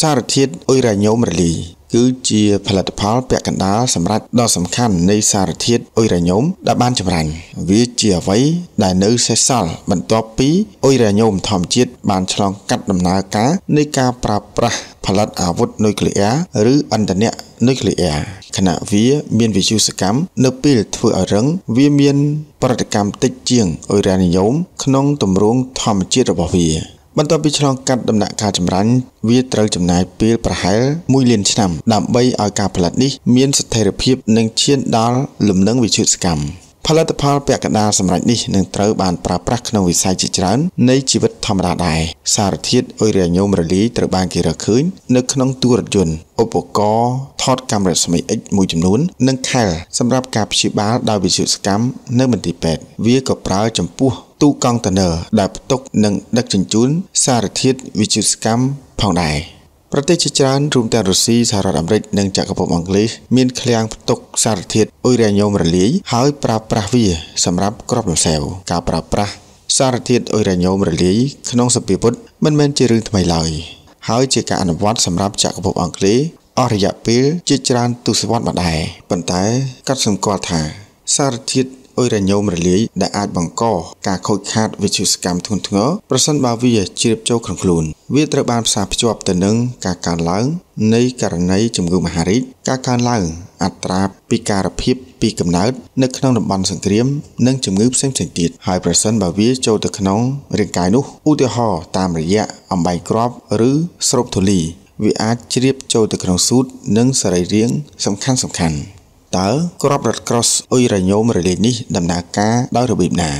សារធាតុអ៊ុយរ៉ាញ៉ូមរលីគឺជាផលិតផលពាក់កណ្ដាលសម្រាប់ដ៏សំខាន់នៃសារធាតុអ៊ុយរ៉ាញ៉ូមដែលបានចម្រាញ់វាជាអ្វីដែលនៅសេសសល់បន្ទាប់ពីអ៊ុយរ៉ាញ៉ូមធម្មជាតិបានឆ្លងកាត់ដំណើរការ នៃការប្រើប្រាស់ផលិតអាវុធនុយក្លេអ៊ែរឬអន្តរជាតិនុយក្លេអ៊ែរខណៈវាមានវិទ្យុសកម្មនៅពេលធ្វើឲ្យរឹង វាមាន ប្រតិកម្មតិចជាងអ៊ុយរ៉ាញ៉ូមក្នុងទម្រង់ធម្មជាតិរបស់វាបន្ទាប់ពីឆ្លងកាត់ដំណាក់កាលចម្រាញ់វាត្រូវចំណាយពេលប្រហែល1លានឆ្នាំដើម្បីឲ្យការផលិតនេះមានស្ថិរភាពនិងឈានដល់លំនឹងវិទ្យុសកម្ម។ផលិតផលពាក់កណ្ដាលសម្រាប់នេះនឹងត្រូវបានប្រើប្រាស់ក្នុងវិស័យជាច្រើននៃជីវិតធម្មតាដែរសារធាតុអុយរ៉ាញូមរលាយត្រូវបានគេរកឃើញនៅក្នុងទូរថយន្តឧបករណ៍ថតកាមេរ៉ាស្មី X មួយចំនួន និងខែលសម្រាប់ការព្យាបាលដោយវិទ្យុសកម្មនៅមន្ទីរពេទ្យវាក៏ប្រើចំពោះទូកង់តឺន័រដែលផ្ទុកនិងដឹកជញ្ជូនសារធាតុវិទ្យុសកម្មផងដែរ។ប្រទេសជាច្រើនរួមទាំងរុស្ស៊ីសហរដ្ឋអាមេរិកនិងចក្រភពអង់គ្លេសមានឃ្លាំងផ្ទុកសារធាតុអ៊ុយរ៉ាញ៉ូមរលាយហើយប្រើប្រាស់វាសម្រាប់គ្រាប់លំសែវការប្រើប្រាស់សារធាតុអ៊ុយរ៉ាញ៉ូមរលាយក្នុងសព្វាវុធមិនមែនជារឿងថ្មីឡើយហើយជាការអនុវត្តសម្រាប់ចក្រភពអង់គ្លេសអស់រយៈពេលជាច្រើនទសវត្សរ៍មកដែរប៉ុន្តែកាត់សម្គាល់ថាសារធាតុអុយរញោមរលាយដែលអាចបង្កការខូចខាត វិទ្យុសកម្មធ្ងន់ធ្ងរប្រសិនបើវាជ្រាបចូលក្នុងខ្លួន វាត្រូវបានផ្សារភ្ជាប់ទៅនឹង ការកើនឡើង នៃករណីជំងឺមហារីកការកើនឡើងអត្រាពិការភាពពីកំណើតនៅក្នុងតំបន់សង្គ្រាមនិងជំងឺផ្សេងៗទៀតហើយប្រសិនបើវាចូលទៅក្នុង រាងកាយនោះឧទាហរណ៍តាមរយៈអំបែងគ្រាប់ឬស្រូបធូលីវាអាចជ្រាបចូលទៅក្នុងសូតនិងសរីរាង្គសំខាន់ៗតើក្របរត់ cross អុយរញោមរលាយនេះដំណើរការដោយរបៀបណា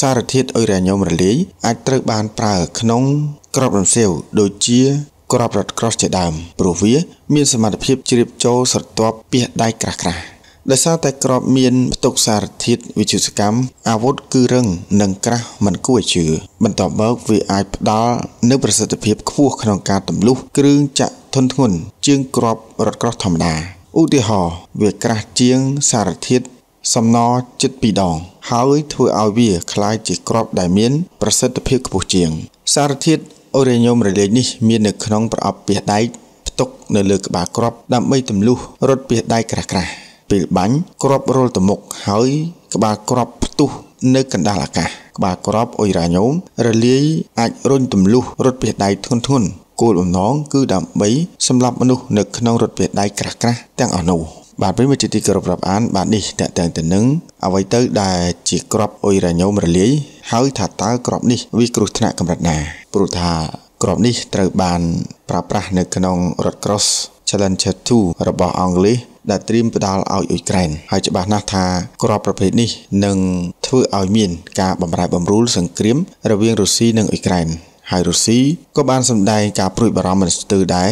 សារធាតុអុយរញោមរលាយអាចត្រូវបានប្រើ ក្នុង ក្របរំសេវដូចជា ក្របរត់ cross ជាដើមព្រោះវាមានសមត្ថភាពជ្រាបចូលស្រទាប់ពីដៃក្រាស់ក្រាស់ដោយសារតែក្របមានផ្ទុកសារធាតុវិទ្យុសកម្មអាវុធគឺរឹងនិងក្រាស់មិនគួរជឿបន្ទាប់មកវាអាចផ្ដល់នូវប្រសិទ្ធភាព ខ្ពស់ក្នុងការទម្លុះគ្រឿងចាក់ធុនធ្ងន់ជាងក្របរត់ក្រោះធម្មតាឧទាហរណ៍វាក្រាស់ជាងសារធាតុសំណល់ចិត្ត2ដង ហើយធ្វើឲ្យវាคล้ายជាក្របដែលមាន ប្រសិទ្ធភាពខ្ពស់ជាង សារធាតុអូរ៉េញូមរលែកនេះ មាននៅ ក្នុងប្រអប់ពីដែកផ្ទុក នៅលើក្បាលក្របដើម្បីទម្លុះរត់ពីដែកក្រាស់ក្រាស់ពេលបាញ់ក្របរុលទៅមុខហើយ ក្បាលក្របផ្ទុះនៅកណ្ដាលអាកាសក្បាលក្របអុយរ៉ាញូមរលាយអាចរុញទម្លុះរត់ពីដែកធ្ងន់ធ្ងន់គោលបំណងគឺដើម្បីសម្លាប់មនុស្សនៅក្នុងរថពេលដៃក្រាស់ក្រាស់ទាំងអស់នោះបាទពេលមកជាទីគោរពរាប់អានបាទនេះតកតងទៅនឹងអ្វីទៅដែលជាក្របអុយរញោមរលាយហើយថាតើក្របនេះវាគ្រោះថ្នាក់កម្រិតណា ព្រោះថាក្របនេះត្រូវបានប្រើប្រាស់នៅក្នុងរថ Cross Challenger 2របស់អង់គ្លេសដែលត្រៀមផ្ដាល់ឲ្យអ៊ុយក្រែន ហើយច្បាស់ណាស់ថាក្របប្រភេទនេះនឹងធ្វើឲ្យមានការបំរែបំរួលសង្គ្រាមរវាងរុស្ស៊ីនិងអ៊ុយក្រែនហើយរុស្ស៊ីក៏បានសម្ដែងការព្រួយបារម្ភមិនស្ទើរដែរ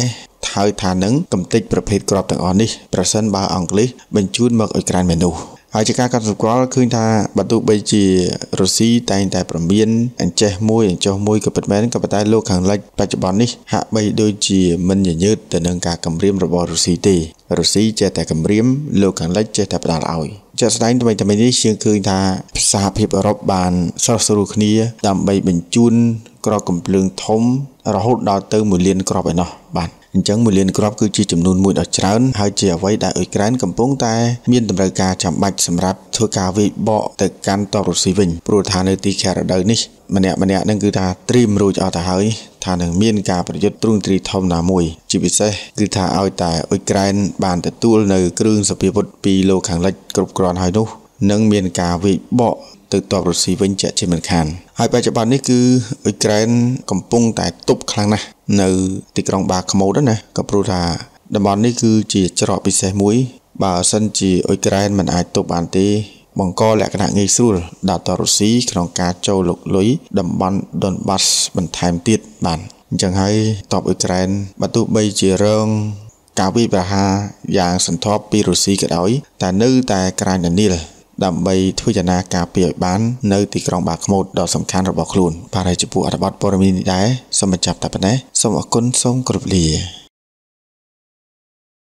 ហើយថានឹងកំទេចប្រភេទក្របទាំងអស់នេះប្រសិនបើអង់គ្លេសបញ្ជូនមកអ៊ុយក្រែនមែននោះហើយជាការកត់សម្គាល់ឃើញថាបើទោះបីជារុស្ស៊ីតែងតែប្រមានអញ្ចេះមួយអញ្ចោះមួយក៏ពិតមែនក៏ប៉ុន្តែលោកខាងលិចបច្ចុប្បន្ននេះហាក់បីដូចជាមិនញញើតទៅនឹងការគំរាមរបស់រុស្ស៊ីទេរុស្ស៊ីចេះតែគំរាមលោកខាងលិចចេះតែផ្ដាល់ឲ្យជាក់ស្ដែងថ្មីថ្មីនេះជាងឃើញថាផ្សារភាពអឺរ៉ុបបានស្រស់ស្រួលគ្នាដើម្បីបញ្ជូនក្របកំភ្លើងធំរហូតដល់ទៅ1លានក្របឯណោះបាទអញ្ចឹង1លានគ្រាប់គឺជាចំនួនមួយដ៏ច្រើន ហើយជាអ្វីដែលអ៊ុយក្រែនកំពុងតែ មានតម្រូវការចាំបាច់សម្រាប់ធ្វើការវាយបកទៅកាន់តបរុស្ស៊ីវិញព្រោះថានៅទីខែរដូវនេះ ម្នាក់ម្នាក់នឹងគឺថាត្រៀមរួចអស់ទៅហើយ ថានឹងមានការប្រយុទ្ធទ្រង់ទ្រីធំណាមួយ ជាពិសេសគឺថាឲ្យតែអ៊ុយក្រែនបានទទួលនៅគ្រឿងសព្វាវុធពីលោកខាងលិចគ្រប់គ្រាន់ហើយនោះនឹងមានការវាយបកទៅតបរុស្ស៊ីវិញជាក់ជាមិនខាន ហើយបច្ចុប្បន្ននេះគឺអ៊ុយក្រែនកំពុងតែទប់ខ្លាំងណាស់នៅទីក្រុងបាខ្មូតណាក៏ព្រោះថាតំបន់នេះគឺជាច្រកពិសេសមួយ បើសិនជាអ៊ុយក្រែនមិនអាចទប់បានទេ បង្កលក្ខណៈងាយស្រួលដល់តរុស្ស៊ីក្នុងការចូលលុកលុយតំបន់ Donbass បន្ថែមទៀតបានអញ្ចឹងហើយតបអ៊ុយក្រែនបើទោះបីជារងការវាយប្រហារយ៉ាងសន្ធប់ពីរុស្ស៊ីក៏ដោយតែនៅតែក្រាញដានីលដើម្បីធ្វើចំណាការពីឲ្យបាននៅទីក្រុងបាខ្មូតដ៏សំខាន់របស់ខ្លួនបាទហើយចំពោះអត្ថបទព័ត៌មាននេះដែរសូមបញ្ចប់តែប៉ុណ្ណេះសូមអរគុណសូមគោរពលា